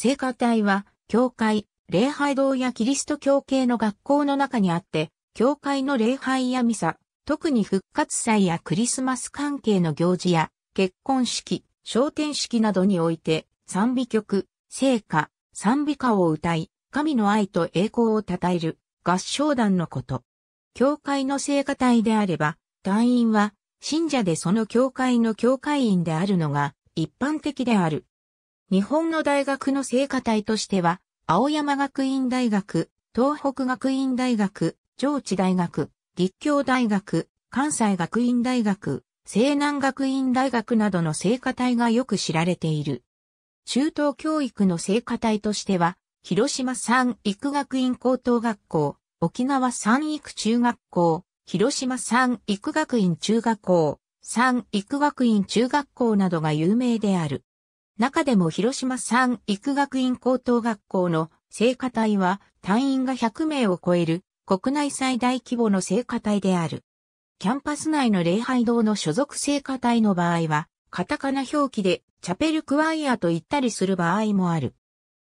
聖歌隊は、教会、礼拝堂やキリスト教系の学校の中にあって、教会の礼拝やミサ、特に復活祭やクリスマス関係の行事や、結婚式、昇天式などにおいて、賛美曲、聖歌、賛美歌を歌い、神の愛と栄光を称える合唱団のこと。教会の聖歌隊であれば、隊員は信者でその教会の教会員であるのが一般的である。日本の大学の聖火隊としては、青山学院大学、東北学院大学、上智大学、立教大学、関西学院大学、西南学院大学などの聖火隊がよく知られている。中等教育の聖火隊としては、広島三育学院高等学校、沖縄三育中学校、広島三育学院中学校、三育学院中学校などが有名である。中でも広島産育学院高等学校の聖火隊は隊員が100名を超える国内最大規模の聖火隊である。キャンパス内の礼拝堂の所属聖火隊の場合は、カタカナ表記でチャペルクワイアと言ったりする場合もある。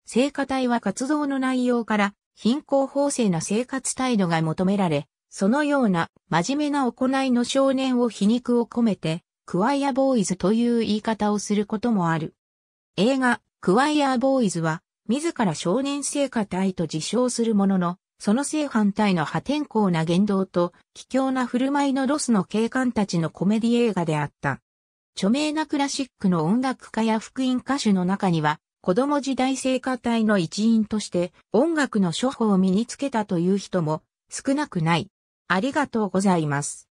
聖火隊は活動の内容から貧困法制な生活態度が求められ、そのような真面目な行いの少年を皮肉を込めて、クワイアボーイズという言い方をすることもある。映画、クワイアーボーイズは、自ら少年生活隊と自称するものの、その正反対の破天荒な言動と、卑怯な振る舞いのロスの警官たちのコメディ映画であった。著名なクラシックの音楽家や福音歌手の中には、子供時代聖歌隊の一員として音楽の処方を身につけたという人も少なくない。ありがとうございます。